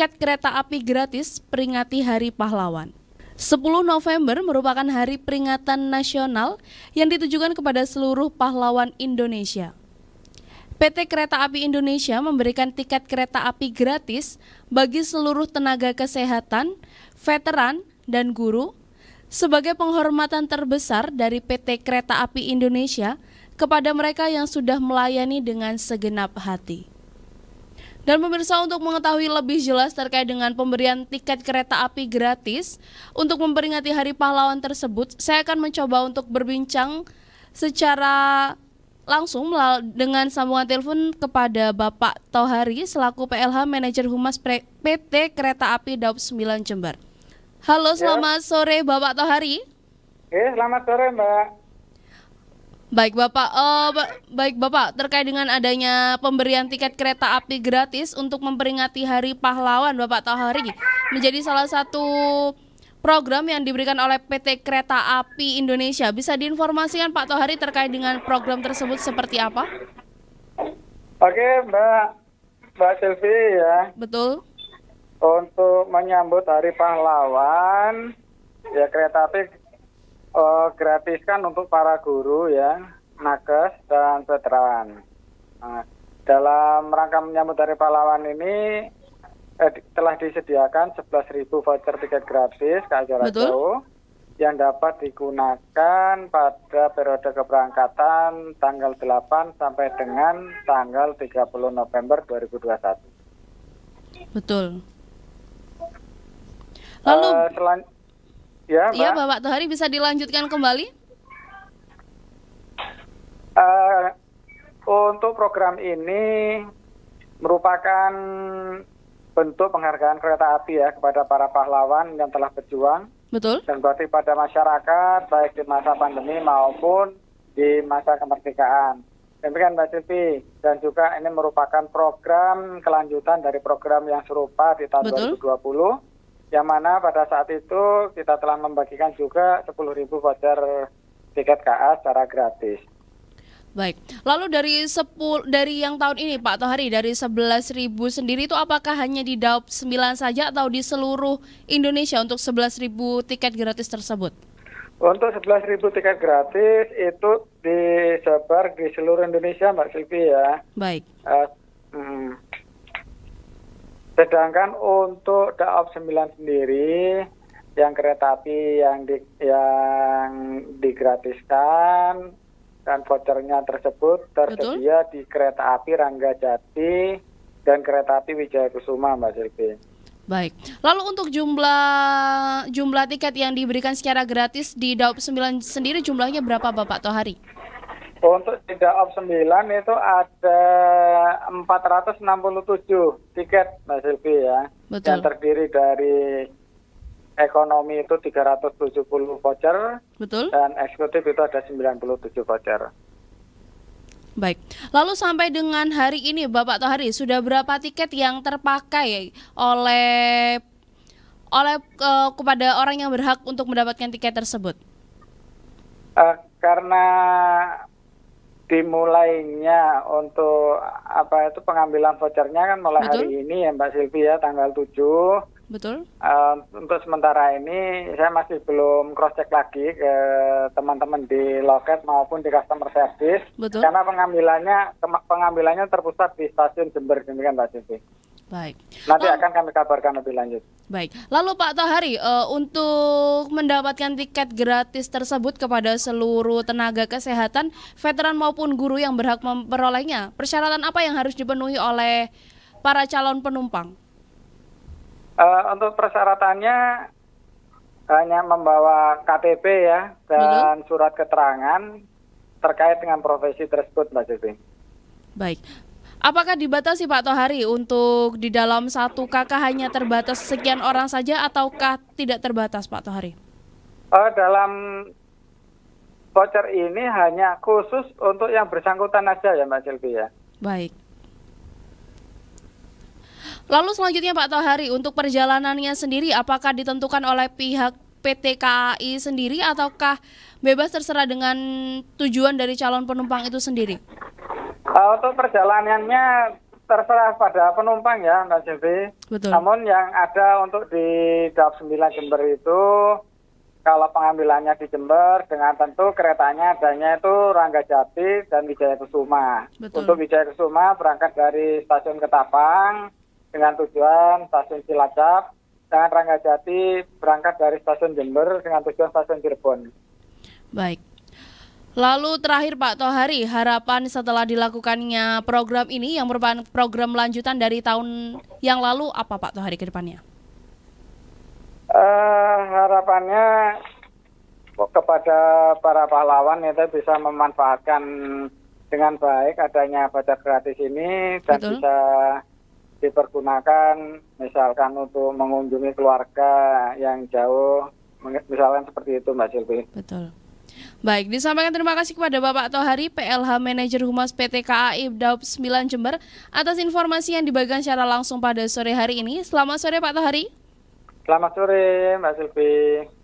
tiket kereta api gratis peringati Hari Pahlawan. 10 November merupakan hari peringatan nasional yang ditujukan kepada seluruh pahlawan Indonesia. PT Kereta Api Indonesia memberikan tiket kereta api gratis bagi seluruh tenaga kesehatan, veteran, dan guru sebagai penghormatan terbesar dari PT Kereta Api Indonesia kepada mereka yang sudah melayani dengan segenap hati. Dan pemirsa untuk mengetahui lebih jelas terkait dengan pemberian tiket kereta api gratis untuk memperingati Hari Pahlawan tersebut, saya akan mencoba untuk berbincang secara langsung dengan sambungan telepon kepada Bapak Tohari selaku PLH Manager Humas PT Kereta Api Daup 9 Jember. Halo, ya. selamat sore Bapak Tohari. Eh, selamat sore Mbak. Baik Bapak, uh, ba baik Bapak terkait dengan adanya pemberian tiket kereta api gratis untuk memperingati Hari Pahlawan Bapak ini menjadi salah satu program yang diberikan oleh PT Kereta Api Indonesia. Bisa diinformasikan Pak Tohari terkait dengan program tersebut seperti apa? Oke Mbak, Mbak Silvi ya. Betul. Untuk menyambut Hari Pahlawan, ya kereta api Uh, eh, gratiskan untuk para guru ya, nakes dan veteran. Nah, dalam rangka menyambut Hari Pahlawan ini eh, telah disediakan 11.000 voucher tiket gratis ke acara itu, yang dapat digunakan pada periode keberangkatan tanggal 8 sampai dengan tanggal 30 November 2021. Betul. Eh, Lalu uh, selan Ya, iya, Mbak. Iya, Bapak Tohari bisa dilanjutkan kembali? Uh, untuk program ini merupakan bentuk penghargaan kereta api ya kepada para pahlawan yang telah berjuang. Betul. Dan berarti pada masyarakat baik di masa pandemi maupun di masa kemerdekaan. Demikian Mbak Silvi. Dan juga ini merupakan program kelanjutan dari program yang serupa di tahun Betul. 2020 yang mana pada saat itu kita telah membagikan juga 10.000 voucher tiket KA secara gratis. Baik. Lalu dari 10 dari yang tahun ini Pak Tohari dari ribu sendiri itu apakah hanya di Daop 9 saja atau di seluruh Indonesia untuk ribu tiket gratis tersebut? Untuk ribu tiket gratis itu disebar di seluruh Indonesia Mbak Silvi ya. Baik. Uh, hmm Sedangkan untuk daob 9 sendiri yang kereta api yang di, yang digratiskan dan vouchernya tersebut tersedia Betul. di kereta api Rangga Jati dan kereta api Wijaya Kusuma Mbak Silvi. Baik. Lalu untuk jumlah jumlah tiket yang diberikan secara gratis di Daop 9 sendiri jumlahnya berapa Bapak Tohari? Untuk tiga op 9 itu ada 467 tiket Mbak Silvi ya. Betul. Yang terdiri dari ekonomi itu 370 voucher. Betul. Dan eksekutif itu ada 97 voucher. Baik. Lalu sampai dengan hari ini Bapak Tohari sudah berapa tiket yang terpakai oleh oleh uh, kepada orang yang berhak untuk mendapatkan tiket tersebut? Uh, karena dimulainya untuk apa itu pengambilan vouchernya kan mulai Betul. hari ini ya Mbak Silvi ya, tanggal 7. Betul. Uh, untuk sementara ini saya masih belum cross check lagi ke teman-teman di loket maupun di customer service. Betul. Karena pengambilannya pengambilannya terpusat di stasiun Jember demikian Mbak Silvi. Baik. Nanti Lalu, akan kami kabarkan lebih lanjut. Baik. Lalu Pak Tohari, uh, untuk mendapatkan tiket gratis tersebut kepada seluruh tenaga kesehatan, veteran maupun guru yang berhak memperolehnya, persyaratan apa yang harus dipenuhi oleh para calon penumpang? Uh, untuk persyaratannya hanya membawa KTP ya dan surat keterangan terkait dengan profesi tersebut, Mbak Siti. Baik, Apakah dibatasi Pak Tohari untuk di dalam satu kakak hanya terbatas sekian orang saja ataukah tidak terbatas Pak Tohari? Uh, dalam voucher ini hanya khusus untuk yang bersangkutan saja ya Mbak Silvi ya. Baik. Lalu selanjutnya Pak Tohari, untuk perjalanannya sendiri apakah ditentukan oleh pihak PT KAI sendiri ataukah bebas terserah dengan tujuan dari calon penumpang itu sendiri? Uh, untuk perjalanannya terserah pada penumpang ya Mbak JB. Betul. Namun yang ada untuk di Dap 9 Jember itu kalau pengambilannya di Jember dengan tentu keretanya adanya itu Rangga Jati dan Wijaya Kusuma. Betul. Untuk Wijaya Kusuma berangkat dari stasiun Ketapang dengan tujuan stasiun Cilacap dengan Rangga Jati berangkat dari stasiun Jember dengan tujuan stasiun Cirebon. Baik. Lalu terakhir Pak Tohari, harapan setelah dilakukannya program ini yang merupakan program lanjutan dari tahun yang lalu apa Pak Tohari ke depannya? Uh, harapannya kepada para pahlawan itu bisa memanfaatkan dengan baik adanya baca gratis ini dan Betul. bisa dipergunakan misalkan untuk mengunjungi keluarga yang jauh misalkan seperti itu Mbak Silvi. Betul. Baik, disampaikan terima kasih kepada Bapak Tohari, PLH Manager Humas PT KAI Daup 9 Jember atas informasi yang dibagikan secara langsung pada sore hari ini. Selamat sore Pak Tohari. Selamat sore Mbak Silvi.